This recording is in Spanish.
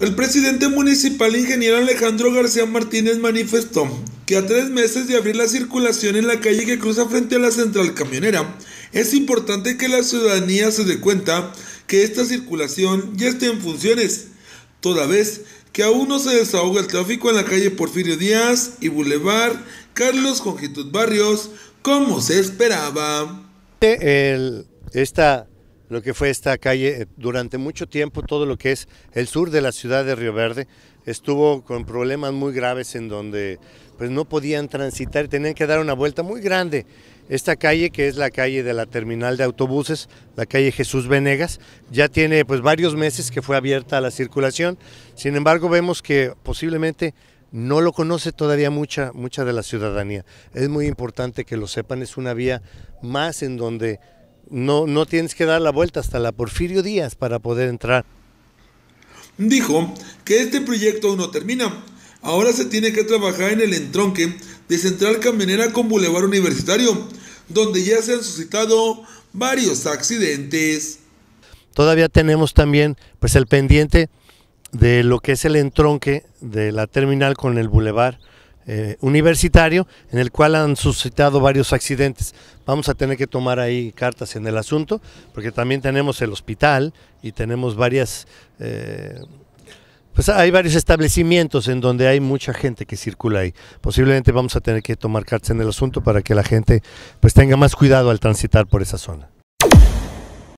El presidente municipal, ingeniero Alejandro García Martínez, manifestó que a tres meses de abrir la circulación en la calle que cruza frente a la central camionera, es importante que la ciudadanía se dé cuenta que esta circulación ya está en funciones, toda vez que aún no se desahoga el tráfico en la calle Porfirio Díaz y Boulevard Carlos Conjitud Barrios, como se esperaba. El, esta lo que fue esta calle eh, durante mucho tiempo, todo lo que es el sur de la ciudad de Río Verde, estuvo con problemas muy graves en donde pues no podían transitar, tenían que dar una vuelta muy grande. Esta calle, que es la calle de la terminal de autobuses, la calle Jesús Venegas, ya tiene pues varios meses que fue abierta a la circulación. Sin embargo, vemos que posiblemente no lo conoce todavía mucha, mucha de la ciudadanía. Es muy importante que lo sepan, es una vía más en donde no, tienes que dar la vuelta hasta la Porfirio Díaz para poder entrar. Dijo que este proyecto aún no termina. Ahora se tiene que trabajar en el entronque de Central Caminera con Boulevard Universitario, donde ya se han suscitado varios accidentes. Todavía tenemos también pues el pendiente de lo que es el entronque de la terminal con el Boulevard. Eh, universitario, en el cual han suscitado varios accidentes. Vamos a tener que tomar ahí cartas en el asunto, porque también tenemos el hospital y tenemos varias... Eh, pues hay varios establecimientos en donde hay mucha gente que circula ahí. Posiblemente vamos a tener que tomar cartas en el asunto para que la gente pues tenga más cuidado al transitar por esa zona.